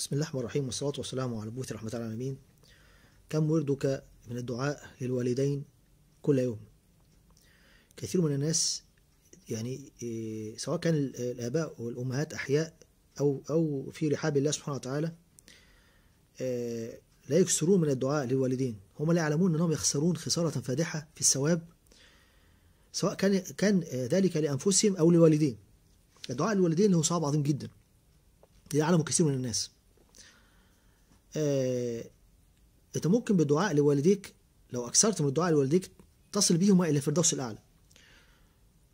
بسم الله الرحمن الرحيم والصلاة والسلام على بوث رحمة العالمين كم وردك من الدعاء للوالدين كل يوم كثير من الناس يعني آه، سواء كان الآباء والأمهات أحياء أو أو في رحاب الله سبحانه وتعالى آه، لا يكسرون من الدعاء للوالدين هم لا يعلمون أنهم يخسرون خسارة فادحة في الثواب سواء كان كان آه، ذلك لأنفسهم أو لوالدين الدعاء للوالدين له صعب عظيم جدا يعلمه كثير من الناس آه انت ممكن بدعاء لوالديك لو اكثرت من الدعاء لوالديك تصل بهما الى الفردوس الاعلى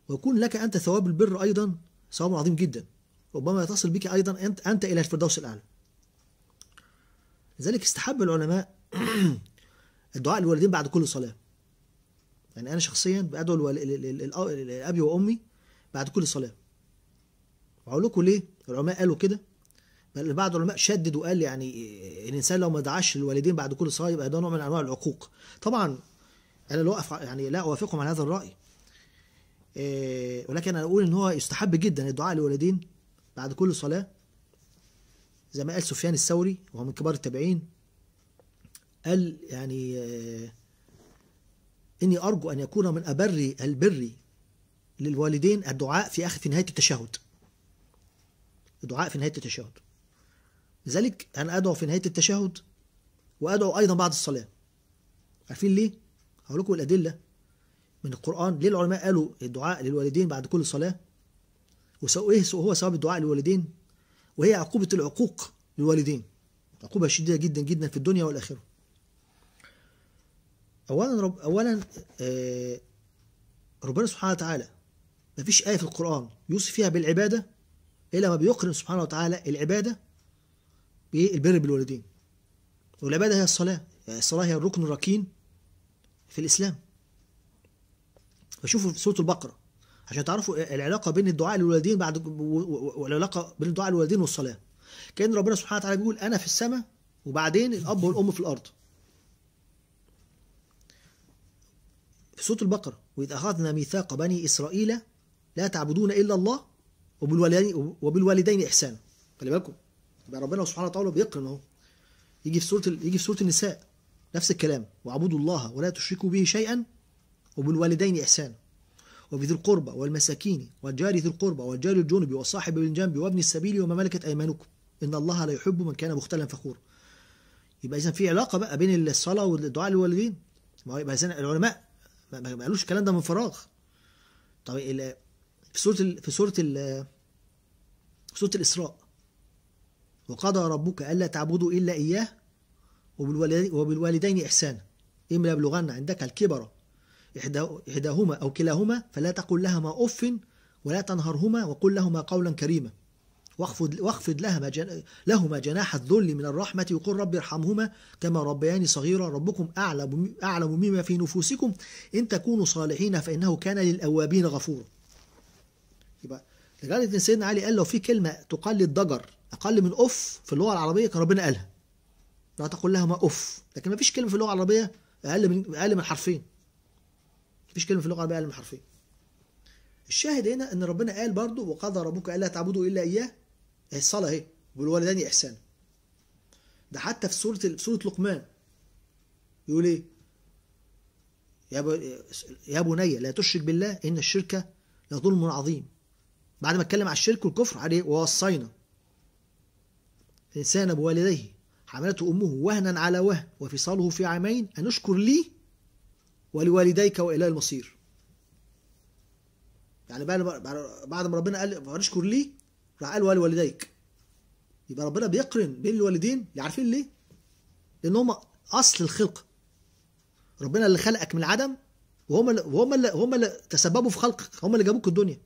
ويكون لك انت ثواب البر ايضا ثواب عظيم جدا ربما تصل بك ايضا انت انت الى الفردوس الاعلى لذلك استحب العلماء الدعاء للوالدين بعد كل صلاه يعني انا شخصيا بادعو لابي وامي بعد كل صلاه واقول لكم ليه العلماء قالوا كده بعض العلماء شدد وقال يعني الانسان لو ما دعاش للوالدين بعد كل صلاه يبقى ده نوع من انواع العقوق طبعا انا لا أف... يعني لا اوافقهم على هذا الراي إيه ولكن انا اقول ان هو يستحب جدا الدعاء للوالدين بعد كل صلاه زي ما قال سفيان الثوري وهو من كبار التابعين قال يعني إيه اني ارجو ان يكون من ابر البر للوالدين الدعاء في اخر في نهايه التشهد الدعاء في نهايه التشهد لذلك أنا أدعو في نهاية التشهد وأدعو أيضا بعد الصلاة عارفين ليه؟ هقول لكم الأدلة من القرآن ليه العلماء قالوا الدعاء للوالدين بعد كل صلاة وإيه هو ثواب الدعاء للوالدين وهي عقوبة العقوق للوالدين عقوبة شديدة جدا جدا في الدنيا والآخرة أولا رب أولا آه، ربنا سبحانه وتعالى مفيش آية في القرآن يوصف فيها بالعبادة إلا ما بيقرن سبحانه وتعالى العبادة بالبر بالوالدين والعبادة هي الصلاة يعني الصلاة هي الركن الركين في الإسلام فشوفوا في سورة البقرة عشان تعرفوا العلاقة بين الدعاء للوالدين بعد والعلاقة بين الدعاء للوالدين والصلاة كأن ربنا سبحانه وتعالى بيقول أنا في السماء وبعدين الأب والأم في الأرض في سورة البقرة وإذ أخذنا ميثاق بني إسرائيل لا تعبدون إلا الله وبالوالدين, وبالوالدين إحسانا خلي بالكم يبقى ربنا سبحانه وتعالى بيقرن اهو يجي في سوره يجي في سوره النساء نفس الكلام واعبدوا الله ولا تشركوا به شيئا وبالوالدين احسانا وبذي القربى والمساكين والجار ذي القربى والجار الجنب والصاحب بالجنب وابن السبيل وما ملكت ايمانكم ان الله لا يحب من كان مختلا فخورا يبقى اذا في علاقه بقى بين الصلاه والدعاء للوالدين ما هو يبقى العلماء ما قالوش الكلام ده من فراغ طب في سوره في سوره في سوره الاسراء وقضى ربك ألا تعبدوا إلا إياه وبالوالدين إحسانا إما يبلغن عندك الكبر إحداهما أو كلاهما فلا تقل لهما أف ولا تنهرهما وقل لهما قولا كريما واخفض, واخفض لهما, جن... لهما جناح الذل من الرحمة وقل رب ارحمهما كما ربياني صغيرا ربكم أعلم, أعلم مما في نفوسكم إن تكونوا صالحين فإنه كان للأوابين غفورا يبقى ان سيدنا علي قال لو في كلمة تقلد ضجر اقل من اوف في اللغه العربيه كان ربنا قالها لا تقل لهما اوف لكن ما فيش كلمه في اللغه العربيه اقل من اقل من حرفين ما فيش كلمه في اللغه العربيه اقل من حرفين الشاهد هنا ان ربنا قال برضه وقضى ربك الا تعبدوا الا اياه هي الصلاه اهي والولدان احسانا ده حتى في سوره سوره لقمان يقول ايه يا بني لا تشرك بالله ان الشرك لظلم عظيم بعد ما اتكلم على الشرك والكفر عليه ووصينا الإنسان بوالديه حملته أمه وهنا على وهن وفصاله في عامين أن اشكر لي ولوالديك وإلى المصير يعني بعد ما ربنا قال أشكر لي راح قال ولوالديك يبقى ربنا بيقرن بين الوالدين اللي يعني عارفين ليه؟ لأن هما أصل الخلق ربنا اللي خلقك من العدم وهم اللي وهم اللي هم اللي تسببوا في خلقك هم اللي جابوك الدنيا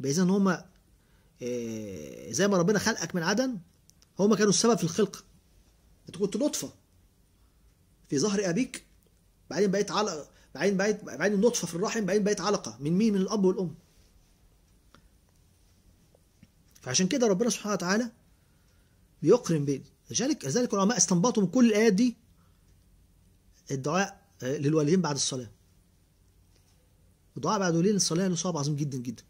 يبقى إذا هما إيه، زي ما ربنا خلقك من عدن هما كانوا السبب في الخلقه انت كنت نطفه في ظهر ابيك بعدين بقيت علقه بعدين بقيت بعدين نطفه في الرحم بعدين بقيت علقه من مين من الاب والام فعشان كده ربنا سبحانه وتعالى بيقرن بين لذلك لذلك العلماء استنبطوا من كل الايات دي الدعاء آه، للوالدين بعد الصلاه الدعاء بعد الوالدين الصلاه له ثواب عظيم جدا جدا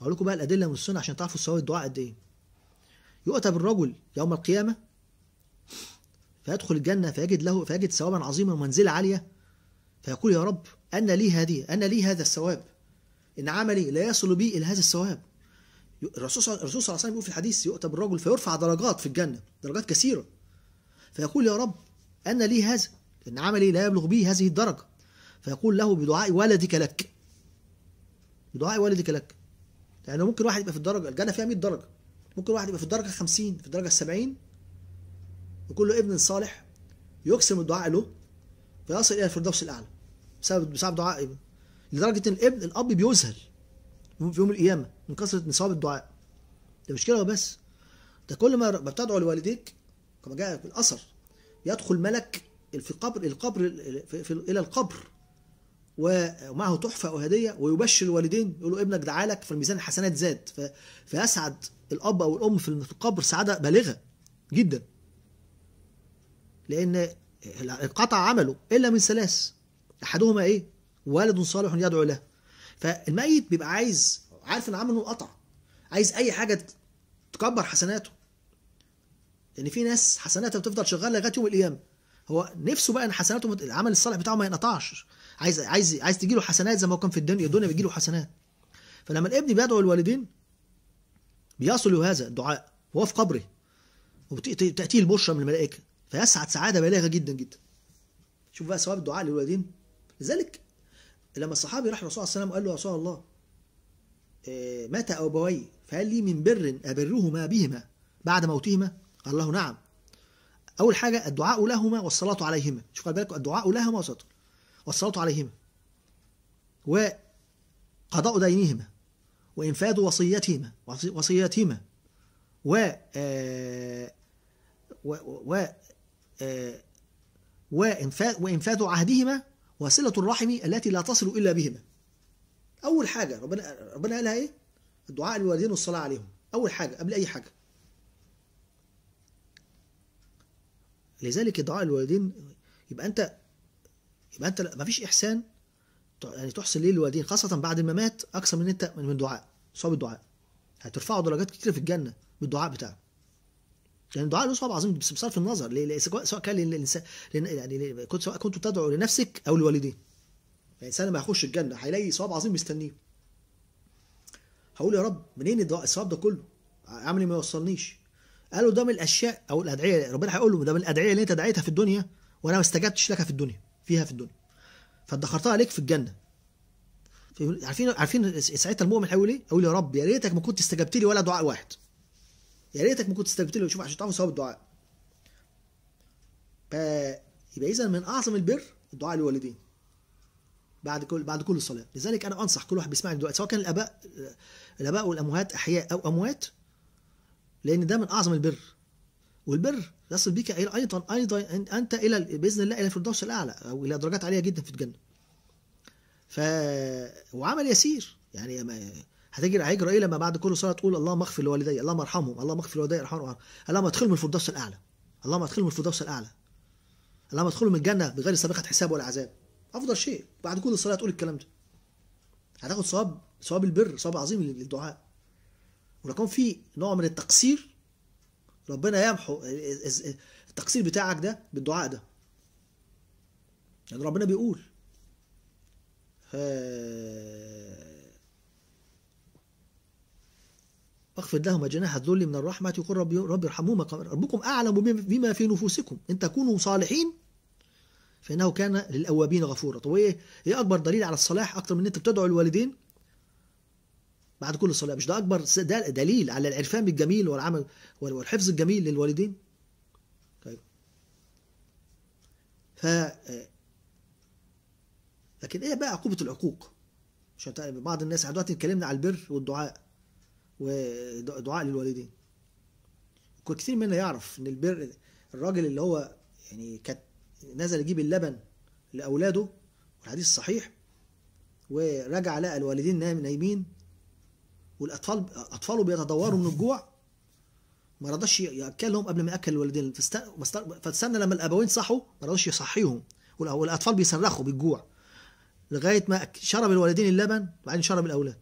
هقول لكم بقى الادله من السنه عشان تعرفوا ثواب الدعاء قد ايه يؤتى بالرجل يوم القيامه فيدخل الجنه فيجد له فيجد ثوابا عظيما ومنزله عاليه فيقول يا رب ان لي هذه ان لي هذا الثواب ان عملي لا يصل بي الى هذا الثواب الرسول صلى الله عليه وسلم بيقول في الحديث يؤتى بالرجل فيرفع درجات في الجنه درجات كثيره فيقول يا رب ان لي هذا ان عملي لا يبلغ بي هذه الدرجه فيقول له بدعاء ولدك لك بدعاء ولدك لك يعني ممكن واحد يبقى في الدرجه الجنه فيها 100 درجه ممكن واحد يبقى في الدرجه 50 في الدرجه 70 يكون له ابن صالح يقسم الدعاء له فيصل الى الفردوس الاعلى بسبب بسبب دعاء ابن لدرجه ان الابن الاب بيذهل في يوم القيامه من كثره نصاب الدعاء ده مش كده بس ده كل ما بتدعو لوالديك كما جاء في الاثر يدخل ملك في القبر القبر في, في الى القبر ومعه تحفه او هديه ويبشر الوالدين يقولوا ابنك دعا لك فالميزان الحسنات زاد فيسعد الاب او الام في القبر سعاده بالغه جدا لان انقطع عمله الا من ثلاث احدهما ايه والد صالح يدعو له فالميت بيبقى عايز عارف ان عمله انقطع عايز اي حاجه تكبر حسناته لان يعني في ناس حسناتها بتفضل شغاله لغايه يوم القيامه هو نفسه بقى ان حسناته العمل الصالح بتاعه ما ينقطعش عايز عايز عايز تجي له حسنات زي ما هو كان في الدنيا الدنيا بتجي له حسنات فلما الابن بيدعو الوالدين بيصل هذا الدعاء وهو في قبره وتأتيه البشرى من الملائكة فيسعد سعادة بالغة جدا جدا شوف بقى ثواب الدعاء للوالدين لذلك لما الصحابي راح الرسول صلى الله عليه وسلم وقال له يا رسول الله آه، مات أبوي فهل لي من بر أبرهما بهما بعد موتهما قال له نعم أول حاجة الدعاء لهما والصلاة عليهما شوف خلي بالك الدعاء لهما والصلاة والصلاة عليهما وقضاء دينهما وإنفاذ وصيتهما وصيتهما آه، و و آه، و وإنفاذ عهدهما وصلة الرحم التي لا تصل إلا بهما أول حاجة ربنا ربنا قالها إيه؟ الدعاء للوالدين والصلاة عليهم أول حاجة قبل أي حاجة لذلك دعاء الوالدين يبقى أنت يبقى انت ما فيش احسان يعني تحسن ليه للوالدين خاصه بعد الممات اكثر من انت من الدعاء صعب الدعاء هترفعوا درجات كتير في الجنه بالدعاء بتاعه يعني الدعاء له صواب عظيم بس بصرف النظر سواء كان للانسان يعني كنت سواء كنت تدعو لنفسك او للوالدين يعني الانسان لما هيخش الجنه هيلاقي صواب عظيم مستنيه هقول يا رب منين الصواب ده كله عامل إيه ما يوصلنيش قالوا ده من الاشياء او الادعيه ربنا هيقول له ده من الادعيه اللي انت دعيتها في الدنيا وانا ما استجبتش لك في الدنيا فيها في الدنيا فادخرتها عليك في الجنه عارفين عارفين ساعتها المؤمن هيقول ايه؟ يقول يا رب يا ريتك ما كنت استجبت لي ولا دعاء واحد. يا ريتك ما كنت استجبت لي شوف عشان تعرفوا ثواب الدعاء. يبقى اذا من اعظم البر الدعاء للوالدين. بعد كل بعد كل الصلاه لذلك انا انصح كل واحد بيسمعني دلوقتي سواء كان الاباء الاباء والامهات احياء او اموات لان ده من اعظم البر والبر يصل بك ايضا ايضا انت الى باذن الله الى الفردوس الاعلى او الى درجات عاليه جدا في الجنه. ف وعمل يسير يعني هتجري هيجرى ايه لما بعد كل صلاه تقول اللهم اغفر لوالدي اللهم ارحمهم اللهم اغفر لوالدي ارحمهم اللهم ادخلهم الفردوس الاعلى اللهم ادخلهم الفردوس الاعلى اللهم ادخلهم الجنه بغير سابقه حساب ولا عذاب افضل شيء بعد كل صلاه تقول الكلام ده هتاخد ثواب ثواب البر ثواب عظيم للدعاء ولو كان في نوع من التقصير ربنا يمحو التقصير بتاعك ده بالدعاء ده يعني ربنا بيقول اغفر لهما جناح الذل من الرحمة يقول رب رب ارحمهما ربكم أعلم بما في نفوسكم إن تكونوا صالحين فإنه كان للأوابين غفورا طب إيه إيه أكبر دليل على الصلاح أكتر من أنت بتدعو الوالدين بعد كل صلاة مش ده أكبر دليل على العرفان الجميل والعمل والحفظ الجميل للوالدين طيب ف آه، لكن ايه بقى عقوبة العقوق عشان بعض الناس احنا دلوقتي اتكلمنا على البر والدعاء ودعاء للوالدين كتير منا يعرف ان البر الراجل اللي هو يعني كانت نزل يجيب اللبن لاولاده والحديث صحيح ورجع لقى الوالدين نايمين والاطفال اطفاله بيتدوروا من الجوع ما رضاش ياكلهم قبل ما ياكل الوالدين فاستنى لما الابوين صحوا ما رضاش يصحيهم والاطفال بيصرخوا بالجوع لغايه ما شرب الوالدين اللبن وبعدين شرب الاولاد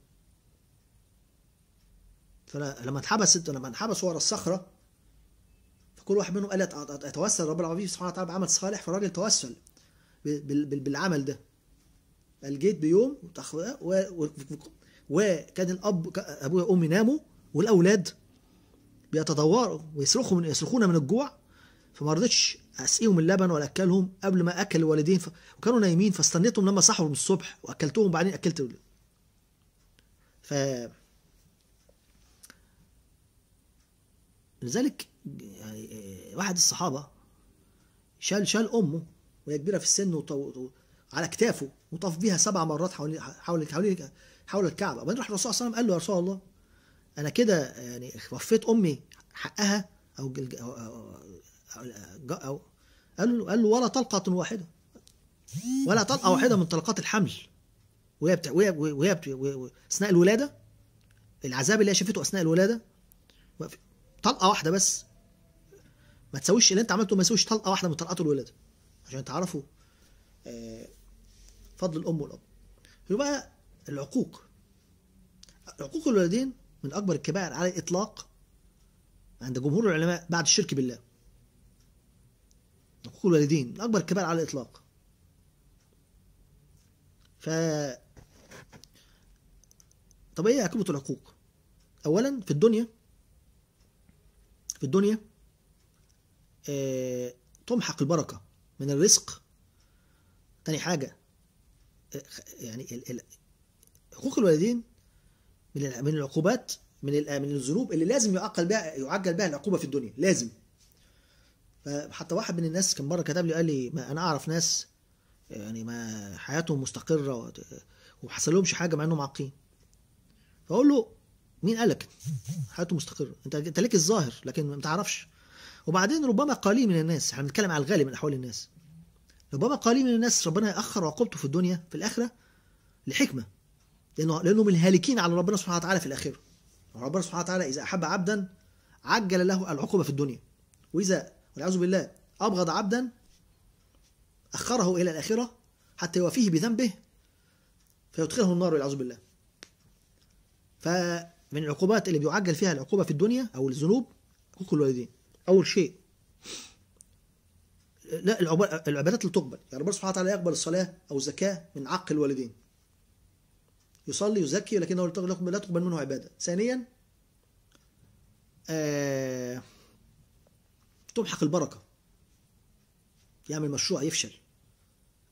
فلما اتحبست لما انحبسوا ورا الصخره فكل واحد منهم قال اتوسل رب العالمين سبحانه وتعالى بعمل صالح فالراجل توسل بالعمل ده الجيت بيوم وكان الاب ابويا وامي ناموا والاولاد بيتضوروا ويصرخوا من يصرخون من الجوع فما رضيتش اسقيهم اللبن ولا اكلهم قبل ما اكل الوالدين ف... وكانوا نايمين فاستنيتهم لما صحوا من الصبح واكلتهم بعدين اكلت الولاد ف لذلك يعني آه، واحد الصحابه شال شال امه وهي كبيره في السن وطو... على كتافه وطاف بيها سبع مرات حوالين حوالين حوالين حول الكعبه وبعدين راح الرسول صلى الله عليه وسلم قال له يا رسول الله انا كده يعني وفيت امي حقها او أو, قال له قال له ولا طلقه واحده ولا طلقه واحده من طلقات الحمل وهي بتا... وهي وهي اثناء الولاده العذاب اللي هي شافته اثناء الولاده طلقه واحده بس ما تساويش اللي انت عملته ما تسويش طلقه واحده من طلقات الولاده عشان تعرفوا آه، فضل الام والاب يبقى العقوق عقوق الوالدين من أكبر الكبائر على الإطلاق عند جمهور العلماء بعد الشرك بالله عقوق الوالدين من أكبر الكبائر على الإطلاق ف طب ايه عقوبة العقوق؟ أولا في الدنيا في الدنيا آه تمحق البركة من الرزق تاني حاجة آه، يعني حقوق الوالدين من من العقوبات من من الذنوب اللي لازم يعقل بها يعجل بها العقوبه في الدنيا لازم حتى واحد من الناس كان مره كتب لي قال لي ما انا اعرف ناس يعني ما حياتهم مستقره وما لهمش حاجه مع انهم عاقين فاقول له مين قال لك حياته مستقره انت انت ليك الظاهر لكن ما تعرفش وبعدين ربما قليل من الناس احنا بنتكلم على الغالب من احوال الناس ربما قليل من الناس ربنا ياخر عقوبته في الدنيا في الاخره لحكمه لانه لانهم الهالكين على ربنا سبحانه وتعالى في الاخره ربنا سبحانه وتعالى اذا احب عبدا عجل له العقوبه في الدنيا واذا والعياذ بالله ابغض عبدا اخره الى الاخره حتى يوافيه بذنبه فيدخله النار والعياذ بالله فمن العقوبات اللي بيعجل فيها العقوبه في الدنيا او الذنوب حقوق الوالدين اول شيء لا العبادات اللي تقبل يعني ربنا سبحانه وتعالى يقبل الصلاه او الزكاه من عق الوالدين يصلي يزكي لكنه لا تقبل منه عبادة ثانيا آه تمحق البركة يعمل مشروع يفشل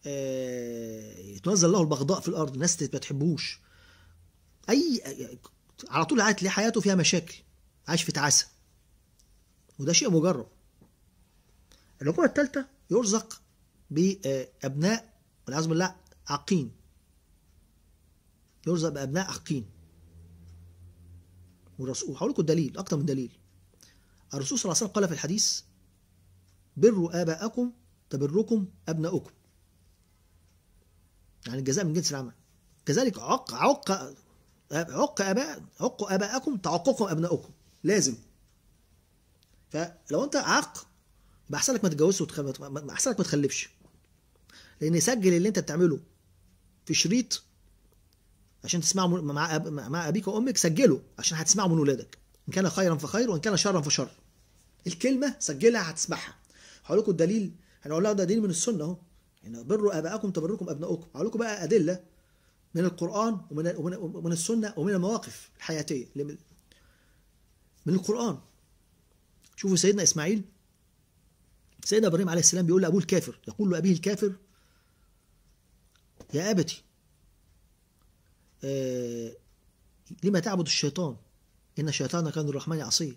آه يتنزل له البغضاء في الأرض ناس ما تحبوش أي على طول عاد ليه حياته فيها مشاكل عايش في تعاسة وده شيء مجرب النقطة الثالثة يرزق بأبناء والعياذ بالله عاقين يرزق بأبناء والرسول هقول لكم الدليل أكتر من دليل الرسول صلى الله عليه وسلم قال في الحديث بروا آباءكم تبركم أبناؤكم يعني الجزاء من جنس العمل كذلك عق عق عق اباء عقوا اباءكم تعققوا ابنائكم لازم فلو انت عاق يبقى احسن لك ما تتجوزش وتخلف احسن لك ما تخلفش لان سجل اللي انت بتعمله في شريط عشان تسمعه مع مع ابيك وامك سجله عشان هتسمعه من ولادك ان كان خيرا فخير وان كان شرا فشر الكلمه سجلها هتسمعها هقول لكم الدليل هنقول لها ده دليل من السنه اهو يعني بروا ابائكم تبركم ابنائكم هقول لكم بقى ادله من القران ومن ومن, ومن السنه ومن المواقف الحياتيه من القران شوفوا سيدنا اسماعيل سيدنا ابراهيم عليه السلام بيقول لابوه الكافر يقول له ابيه الكافر يا ابتي آه، لما تعبد الشيطان إن الشيطان كان للرحمن عصيا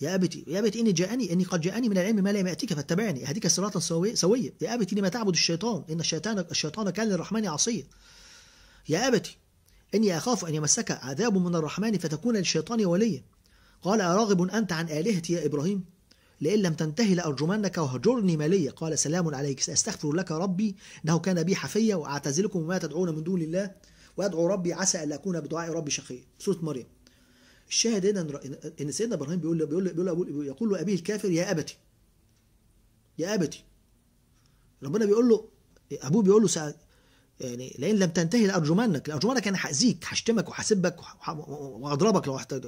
يا أبتي يا أبتي إني جاءني إني قد جاءني من العلم ما لم يأتيك فاتبعني أهديك صراطا سويا يا أبتي لما تعبد الشيطان إن الشيطان الشيطان كان للرحمن عصيا يا أبتي إني أخاف أن يمسك عذاب من الرحمن فتكون للشيطان وليا قال أراغب أنت عن آلهتي يا إبراهيم لئن لم تنتهي لأرجمنك وهجرني ماليا قال سلام عليك سأستغفر لك ربي إنه كان بي حفيا وأعتزلكم وما تدعون من دون الله وادعو ربي عسى الا اكون بدعاء ربي شقيا سوره مريم الشاهد هنا ان سيدنا ابراهيم بيقول بيقول بيقول بيقول, بيقول, يقول له ابيه الكافر يا ابتي يا ابتي ربنا بيقول له ابوه بيقول له سأ يعني لان لم تنتهي لارجمنك لارجمنك انا هاذيك هشتمك وهسبك واضربك لو احتاج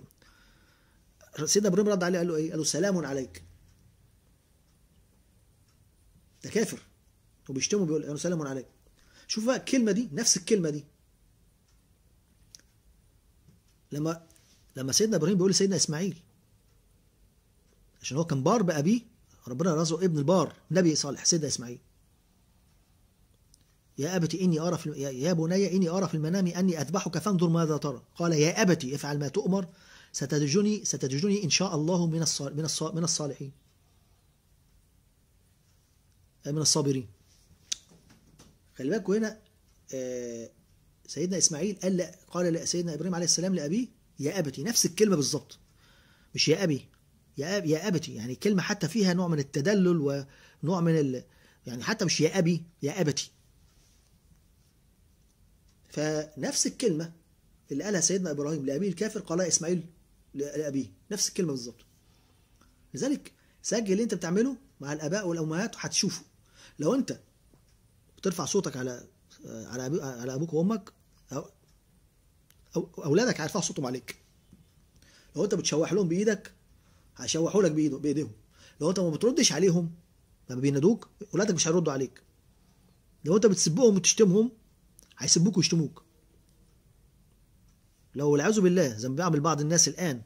سيدنا ابراهيم رد عليه قال له ايه؟ قال له سلام عليك ده كافر وبيشتمه بيقول له سلام عليك شوف بقى الكلمه دي نفس الكلمه دي لما لما سيدنا ابراهيم بيقول لسيدنا اسماعيل عشان هو كان بار بابيه ربنا رزقه ابن البار نبي صالح سيدنا اسماعيل يا ابتي إني أرى في يا بني إني أرى في المنام أني أذبحك فانظر ماذا ترى قال يا ابتي افعل ما تؤمر ستجدني ستجدني إن شاء الله من من من الصالحين آه، من الصابرين خلي بالكوا هنا آه، سيدنا إسماعيل قال لا قال لا سيدنا إبراهيم عليه السلام لأبيه يا أبتي نفس الكلمة بالظبط مش يا أبي يا يا أبتي يعني كلمة حتى فيها نوع من التدلل ونوع من ال يعني حتى مش يا أبي يا أبتي فنفس الكلمة اللي قالها سيدنا إبراهيم لأبيه الكافر قالها إسماعيل لأبيه نفس الكلمة بالظبط لذلك سجل اللي أنت بتعمله مع الآباء والأمهات وهتشوفه لو أنت بترفع صوتك على آه، على على ابوك وامك أو اولادك هيرفعوا صوتهم عليك لو انت بتشوح لهم بايدك هيشوحوا لك بايدهم بايديهم لو انت ما بتردش عليهم لما بينادوك اولادك مش هيردوا عليك لو انت بتسبهم وتشتمهم هيسبوك ويشتموك لو والعياذ بالله زي ما بيعمل بعض الناس الان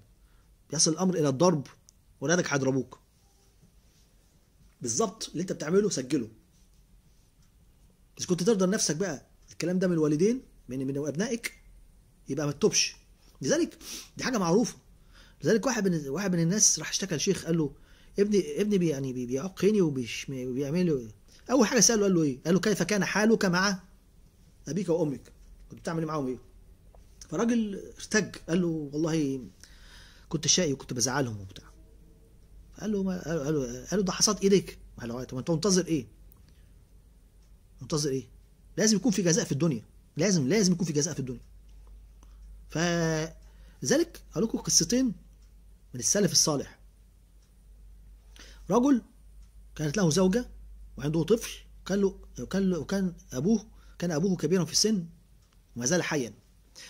يصل الامر الى الضرب اولادك هيضربوك بالظبط اللي انت بتعمله سجله مش كنت ترضى لنفسك بقى الكلام ده من الوالدين من من ابنائك يبقى ما تتوبش لذلك دي حاجه معروفه لذلك واحد من واحد من الناس راح اشتكى لشيخ قال له ابني ابني بي يعني بيعقني وبيعمل له اول حاجه ساله قال له ايه؟ قال له كيف كان حالك مع ابيك وامك؟ كنت بتعمل معاهم ايه؟ فالراجل ارتج قال له والله كنت شقي وكنت بزعلهم وبتاع قال له ما قال له قال له ده حصاد ايديك قال له انت منتظر ايه؟ منتظر ايه لازم يكون في جزاء في الدنيا لازم لازم يكون في جزاء في الدنيا لذلك هقول لكم قصتين من السلف الصالح رجل كانت له زوجة وعنده طفل وكان له وكان له وكان أبوه كان أبوه كبيرا في السن وما زال حيا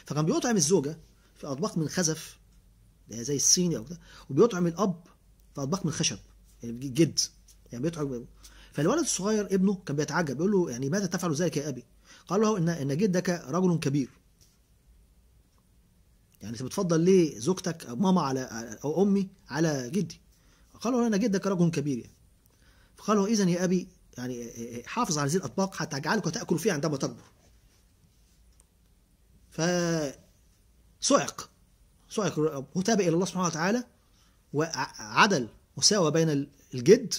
فكان بيطعم الزوجة في أطباق من خزف زي الصيني أو كده وبيطعم الأب في أطباق من خشب يعني جد يعني بيطعم فالولد الصغير ابنه كان بيتعجب بيقول له يعني ماذا تفعل ذلك يا ابي قال له ان ان جدك رجل كبير يعني انت بتفضل ليه زوجتك او ماما على او امي على جدي قال له ان جدك رجل كبير يعني فقال له اذا يا ابي يعني حافظ على هذه الاطباق حتى اجعلك تاكل فيها عندما تكبر ف صعق صعق متابع الى الله سبحانه وتعالى وعدل مساواه بين الجد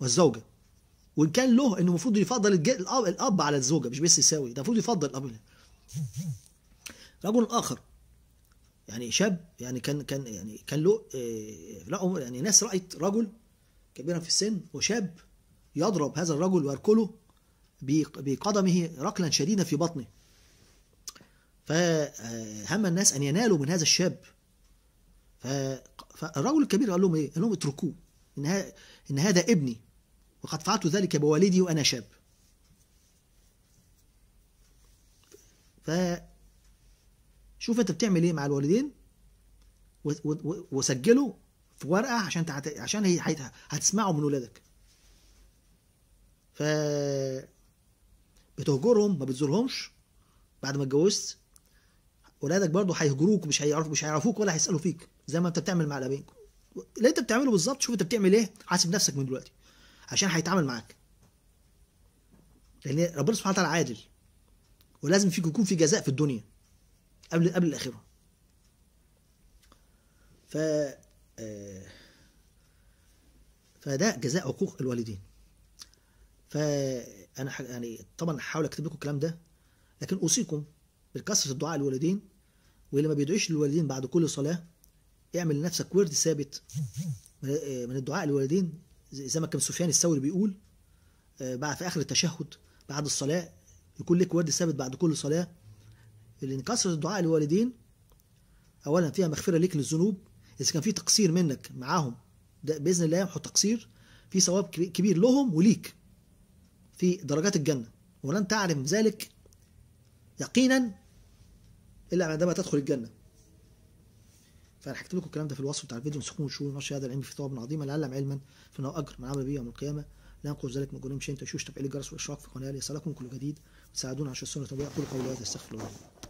والزوجه وان كان له انه المفروض يفضل الاب, الأب على الزوجه مش بس يساوي ده المفروض يفضل الاب رجل اخر يعني شاب يعني كان كان يعني كان له آه، لا يعني ناس رأت رجل كبيرا في السن وشاب يضرب هذا الرجل ويركله بقدمه ركلا شديدا في بطنه فهم آه، الناس أن ينالوا من هذا الشاب فالرجل الكبير قال لهم إيه؟ قال لهم اتركوه إن هذا ابني وقد فعلت ذلك بوالدي وأنا شاب فشوف أنت بتعمل إيه مع الوالدين وسجله في ورقة عشان عشان هي هتسمعه من ولادك ف بتهجرهم ما بتزورهمش بعد ما اتجوزت ولادك برضه هيهجروك مش هيعرف مش هيعرفوك ولا هيسالوا فيك زي ما انت بتعمل مع الابين اللي انت بتعمله بالظبط شوف انت بتعمل ايه حاسب نفسك من دلوقتي عشان هيتعامل معاك لان ربنا سبحانه وتعالى عادل ولازم فيك يكون في جزاء في الدنيا قبل قبل الاخره ف آه، فده جزاء عقوق الوالدين فانا يعني طبعا هحاول اكتب لكم الكلام ده لكن اوصيكم بكثره الدعاء للوالدين واللي ما بيدعيش للوالدين بعد كل صلاه اعمل لنفسك ورد ثابت من آه، الدعاء للوالدين زي ما كان سفيان الثوري بيقول آه، بعد في اخر التشهد بعد الصلاه يكون لك ورد ثابت بعد كل صلاه اللي انكسر الدعاء للوالدين اولا فيها مغفره ليك للذنوب اذا كان في تقصير منك معاهم ده باذن الله يمحو التقصير في ثواب كبير لهم وليك في درجات الجنه ولن تعلم ذلك يقينا الا عندما تدخل الجنه فانا حكيت لكم الكلام ده في الوصف بتاع الفيديو امسكوه وشوفوا نشر هذا العلم في ثواب عظيم لعلم علما فانه اجر من عمل به يوم القيامه لا ينقص ذلك من جنيه شيء تشوش تفعيل الجرس والاشراك في القناه ليصلكم كل جديد وتساعدونا على السنه النبويه اقول قولي هذا استغفر الله